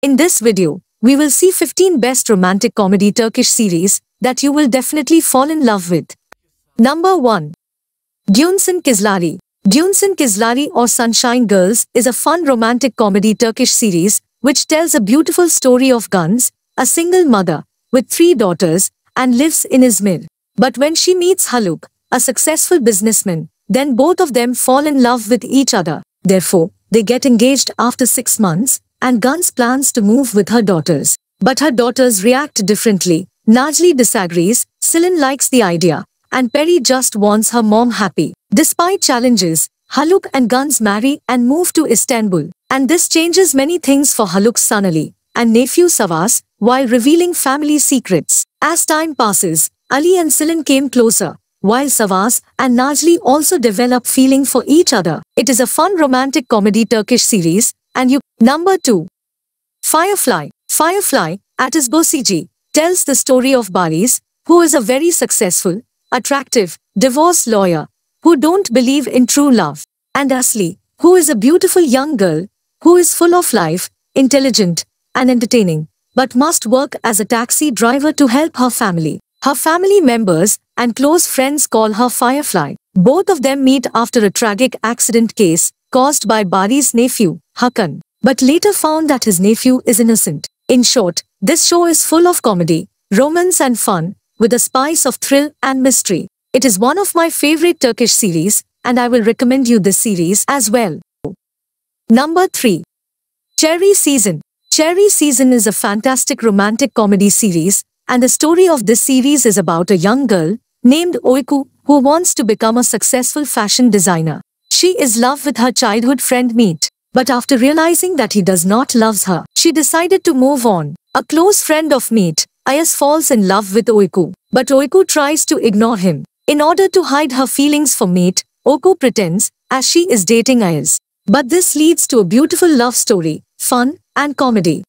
In this video, we will see 15 best romantic comedy Turkish series that you will definitely fall in love with. Number 1. Dunsin Kizlari Dunsin Kizlari or Sunshine Girls is a fun romantic comedy Turkish series which tells a beautiful story of Guns, a single mother with three daughters and lives in Izmir. But when she meets Haluk, a successful businessman, then both of them fall in love with each other. Therefore, they get engaged after six months and Guns plans to move with her daughters. But her daughters react differently. Najli disagrees, Celine likes the idea, and Perry just wants her mom happy. Despite challenges, Haluk and Guns marry and move to Istanbul. And this changes many things for Haluk Sanali and nephew Savas while revealing family secrets. As time passes, Ali and Celine came closer, while Savas and Najli also develop feeling for each other. It is a fun romantic comedy Turkish series and you. Number 2. Firefly. Firefly, his CG, tells the story of Baris, who is a very successful, attractive, divorce lawyer, who don't believe in true love, and Asli, who is a beautiful young girl, who is full of life, intelligent, and entertaining, but must work as a taxi driver to help her family. Her family members and close friends call her Firefly. Both of them meet after a tragic accident case caused by Bari's nephew, Hakan, but later found that his nephew is innocent. In short, this show is full of comedy, romance and fun, with a spice of thrill and mystery. It is one of my favorite Turkish series, and I will recommend you this series as well. Number 3. Cherry Season Cherry Season is a fantastic romantic comedy series, and the story of this series is about a young girl named Oiku who wants to become a successful fashion designer. She is love with her childhood friend Meet. But after realizing that he does not loves her, she decided to move on. A close friend of Meet, Ayas falls in love with Oiku. But Oiku tries to ignore him. In order to hide her feelings for Meet, Oikou pretends as she is dating Ayas. But this leads to a beautiful love story, fun, and comedy.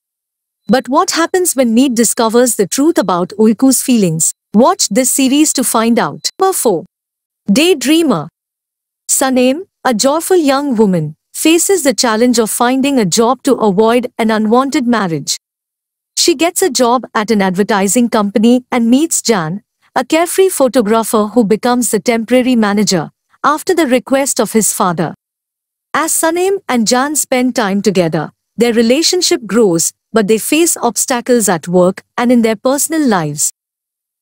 But what happens when Meet discovers the truth about Oiku's feelings? Watch this series to find out. Number 4. Daydreamer. Surname a joyful young woman faces the challenge of finding a job to avoid an unwanted marriage. She gets a job at an advertising company and meets Jan, a carefree photographer who becomes the temporary manager, after the request of his father. As Sanem and Jan spend time together, their relationship grows, but they face obstacles at work and in their personal lives.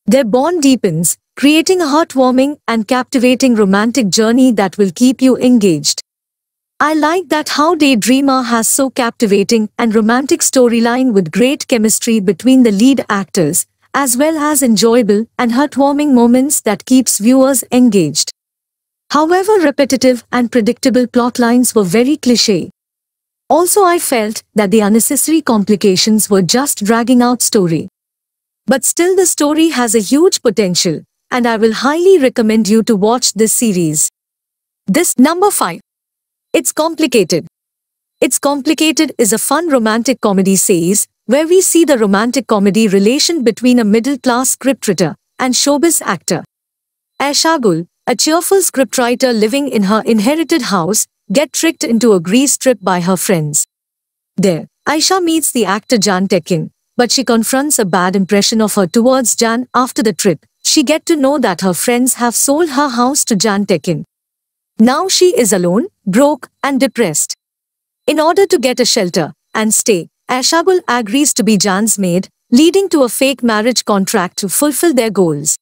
Their bond deepens, creating a heartwarming and captivating romantic journey that will keep you engaged. I like that how Daydreamer has so captivating and romantic storyline with great chemistry between the lead actors, as well as enjoyable and heartwarming moments that keeps viewers engaged. However, repetitive and predictable plotlines were very cliché. Also, I felt that the unnecessary complications were just dragging out story. But still the story has a huge potential, and I will highly recommend you to watch this series. This number 5. It's Complicated. It's Complicated is a fun romantic comedy series where we see the romantic comedy relation between a middle-class scriptwriter and showbiz actor. Aishagul, a cheerful scriptwriter living in her inherited house, get tricked into a grease trip by her friends. There, Aisha meets the actor Jan Tekin, but she confronts a bad impression of her towards Jan after the trip, she get to know that her friends have sold her house to Jan Tekin. Now she is alone, broke, and depressed. In order to get a shelter and stay, Ashagul agrees to be Jan's maid, leading to a fake marriage contract to fulfill their goals.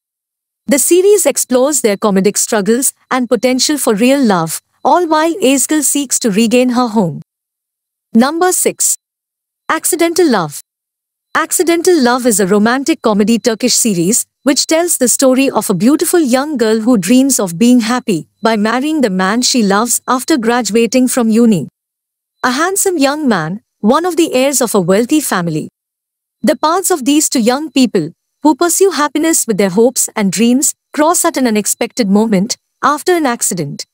The series explores their comedic struggles and potential for real love, all while Aizgul seeks to regain her home. Number 6. Accidental Love Accidental Love is a romantic comedy Turkish series which tells the story of a beautiful young girl who dreams of being happy by marrying the man she loves after graduating from uni. A handsome young man, one of the heirs of a wealthy family. The paths of these two young people, who pursue happiness with their hopes and dreams, cross at an unexpected moment after an accident.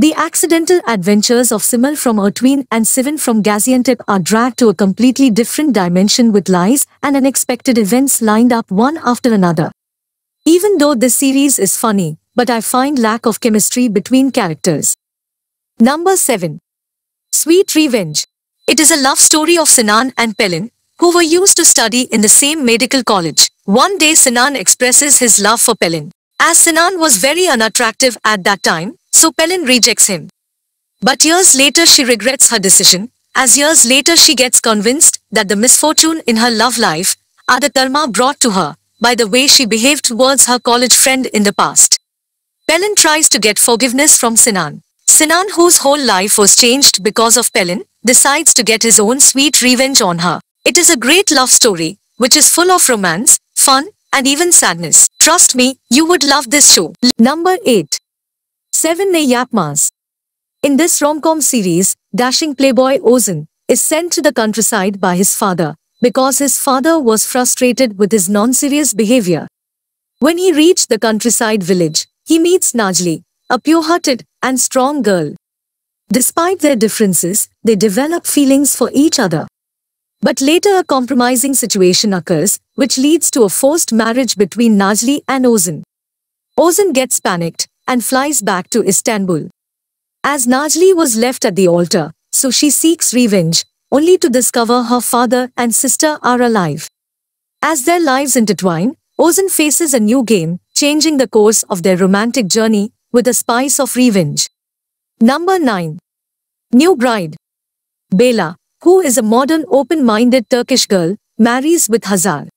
The accidental adventures of Simal from Ertuin and Sivan from Gaziantep are dragged to a completely different dimension with lies and unexpected events lined up one after another. Even though this series is funny, but I find lack of chemistry between characters. Number 7. Sweet Revenge. It is a love story of Sinan and Pelin, who were used to study in the same medical college. One day Sinan expresses his love for Pelin. As Sinan was very unattractive at that time, so Pelin rejects him. But years later she regrets her decision, as years later she gets convinced that the misfortune in her love life are the karma brought to her by the way she behaved towards her college friend in the past. Pelin tries to get forgiveness from Sinan. Sinan whose whole life was changed because of Pelin, decides to get his own sweet revenge on her. It is a great love story, which is full of romance, fun, and even sadness. Trust me, you would love this show. Number 8. 7 Ne Yapmas In this rom-com series, dashing playboy Ozan is sent to the countryside by his father because his father was frustrated with his non-serious behavior. When he reached the countryside village, he meets Najli, a pure-hearted and strong girl. Despite their differences, they develop feelings for each other. But later a compromising situation occurs, which leads to a forced marriage between Najli and Ozan. Ozan gets panicked and flies back to Istanbul. As Najli was left at the altar, so she seeks revenge, only to discover her father and sister are alive. As their lives intertwine, Ozan faces a new game, changing the course of their romantic journey with a spice of revenge. Number 9. New Bride Bela, who is a modern open-minded Turkish girl, marries with Hazar.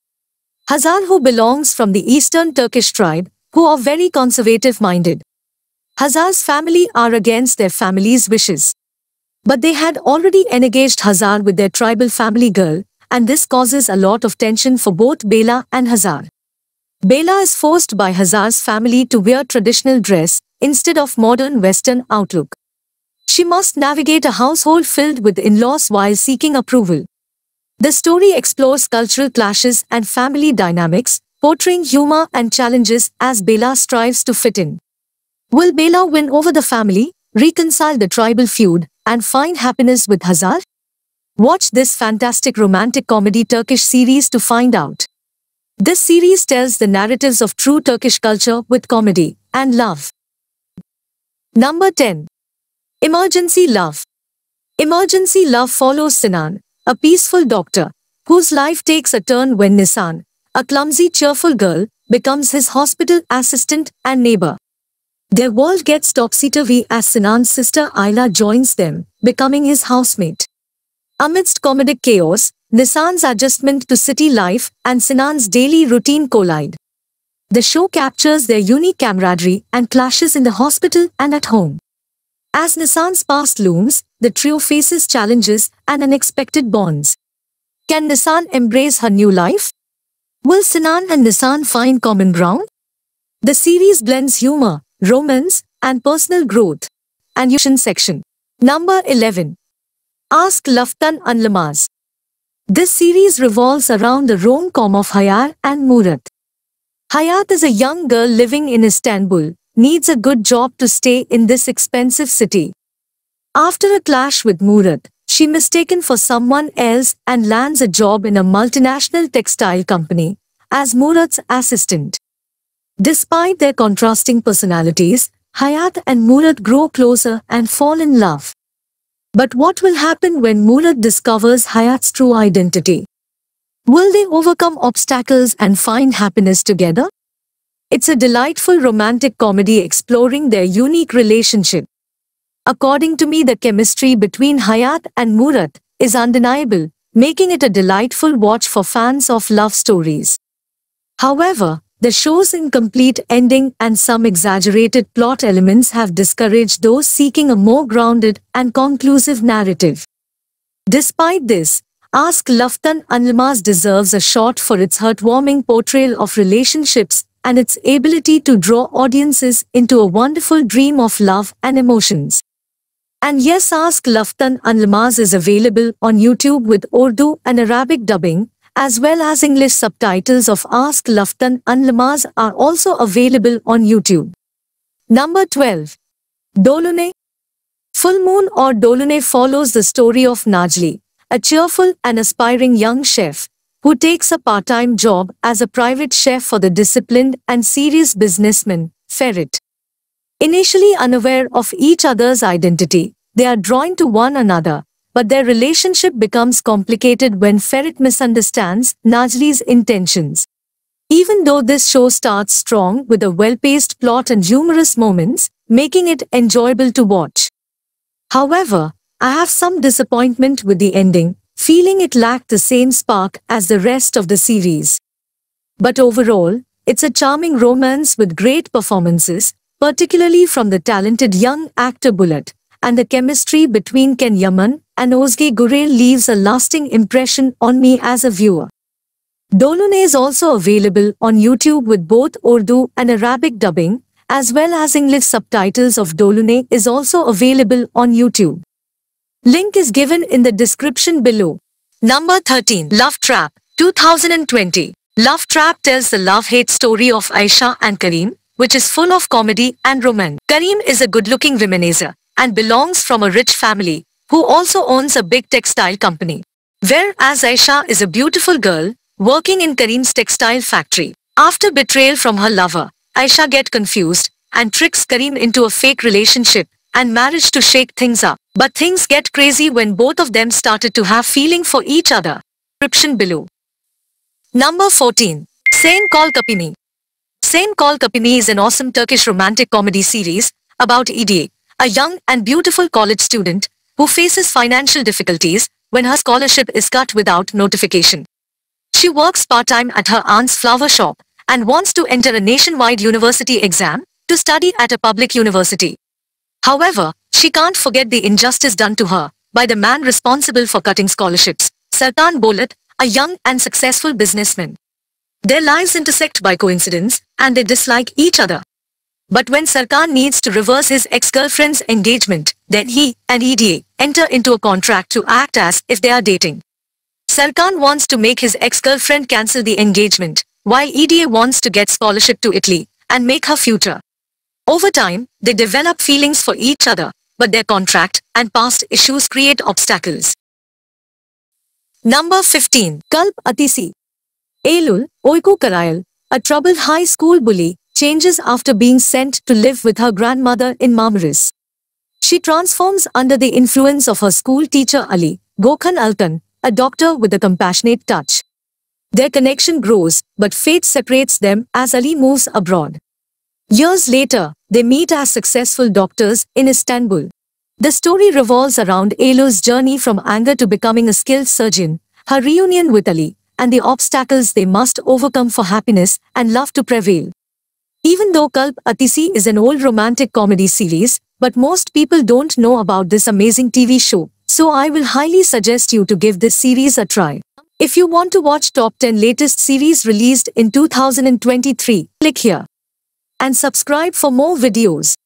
Hazar who belongs from the eastern Turkish tribe, who are very conservative minded. Hazar's family are against their family's wishes. But they had already engaged Hazar with their tribal family girl, and this causes a lot of tension for both Bela and Hazar. Bela is forced by Hazar's family to wear traditional dress instead of modern Western outlook. She must navigate a household filled with in-laws while seeking approval. The story explores cultural clashes and family dynamics, portraying humor and challenges as Bela strives to fit in. Will Bela win over the family, reconcile the tribal feud, and find happiness with Hazar? Watch this fantastic romantic comedy Turkish series to find out. This series tells the narratives of true Turkish culture with comedy and love. Number 10. Emergency Love Emergency Love follows Sinan, a peaceful doctor, whose life takes a turn when Nissan a clumsy cheerful girl, becomes his hospital assistant and neighbor. Their world gets topsy-turvy as Sinan's sister Ayla joins them, becoming his housemate. Amidst comedic chaos, Nissan's adjustment to city life and Sinan's daily routine collide. The show captures their unique camaraderie and clashes in the hospital and at home. As Nissan's past looms, the trio faces challenges and unexpected bonds. Can Nissan embrace her new life? Will Sinan and Nissan find common ground? The series blends humor, romance, and personal growth. And Yushin section. Number 11. Ask Laftan and Lamaz. This series revolves around the rom-com of Hayat and Murat. Hayat is a young girl living in Istanbul, needs a good job to stay in this expensive city. After a clash with Murat, she mistaken for someone else and lands a job in a multinational textile company as Murat's assistant. Despite their contrasting personalities, Hayat and Murat grow closer and fall in love. But what will happen when Murat discovers Hayat's true identity? Will they overcome obstacles and find happiness together? It's a delightful romantic comedy exploring their unique relationship. According to me the chemistry between Hayat and Murat is undeniable, making it a delightful watch for fans of love stories. However, the show's incomplete ending and some exaggerated plot elements have discouraged those seeking a more grounded and conclusive narrative. Despite this, Ask Laftan Anlmaz deserves a shot for its heartwarming portrayal of relationships and its ability to draw audiences into a wonderful dream of love and emotions. And yes Ask Laftan and is available on YouTube with Urdu and Arabic dubbing, as well as English subtitles of Ask Laftan and are also available on YouTube. Number 12. Dolune Full Moon or Dolune follows the story of Najli, a cheerful and aspiring young chef, who takes a part-time job as a private chef for the disciplined and serious businessman, Ferret. Initially unaware of each other's identity, they are drawn to one another, but their relationship becomes complicated when Ferret misunderstands Najli's intentions. Even though this show starts strong with a well-paced plot and humorous moments, making it enjoyable to watch. However, I have some disappointment with the ending, feeling it lacked the same spark as the rest of the series. But overall, it's a charming romance with great performances, particularly from the talented young actor Bullet, and the chemistry between Ken Yaman and Ozge Gurel leaves a lasting impression on me as a viewer. Dolune is also available on YouTube with both Urdu and Arabic dubbing, as well as English subtitles of Dolune is also available on YouTube. Link is given in the description below. Number 13. Love Trap 2020 Love Trap tells the love-hate story of Aisha and Kareem, which is full of comedy and romance. Kareem is a good-looking womanizer and belongs from a rich family who also owns a big textile company. Whereas Aisha is a beautiful girl working in Kareem's textile factory. After betrayal from her lover, Aisha get confused and tricks Kareem into a fake relationship and marriage to shake things up. But things get crazy when both of them started to have feeling for each other. Description below. Number 14. call Kapini. Same Kol Kapini is an awesome Turkish romantic comedy series about EDA, a young and beautiful college student who faces financial difficulties when her scholarship is cut without notification. She works part-time at her aunt's flower shop and wants to enter a nationwide university exam to study at a public university. However, she can't forget the injustice done to her by the man responsible for cutting scholarships, Sultan Bolat, a young and successful businessman. Their lives intersect by coincidence, and they dislike each other. But when Sarkar needs to reverse his ex-girlfriend's engagement, then he and EDA enter into a contract to act as if they are dating. Sarkar wants to make his ex-girlfriend cancel the engagement, while EDA wants to get scholarship to Italy and make her future. Over time, they develop feelings for each other, but their contract and past issues create obstacles. Number 15. Kalp Atisi Elul, Oiko Karayal, a troubled high school bully, changes after being sent to live with her grandmother in Marmaris. She transforms under the influence of her school teacher Ali, Gokhan Altan, a doctor with a compassionate touch. Their connection grows, but fate separates them as Ali moves abroad. Years later, they meet as successful doctors in Istanbul. The story revolves around Elul's journey from anger to becoming a skilled surgeon, her reunion with Ali, and the obstacles they must overcome for happiness and love to prevail. Even though Kalp Atisi is an old romantic comedy series, but most people don't know about this amazing TV show, so I will highly suggest you to give this series a try. If you want to watch top 10 latest series released in 2023, click here and subscribe for more videos.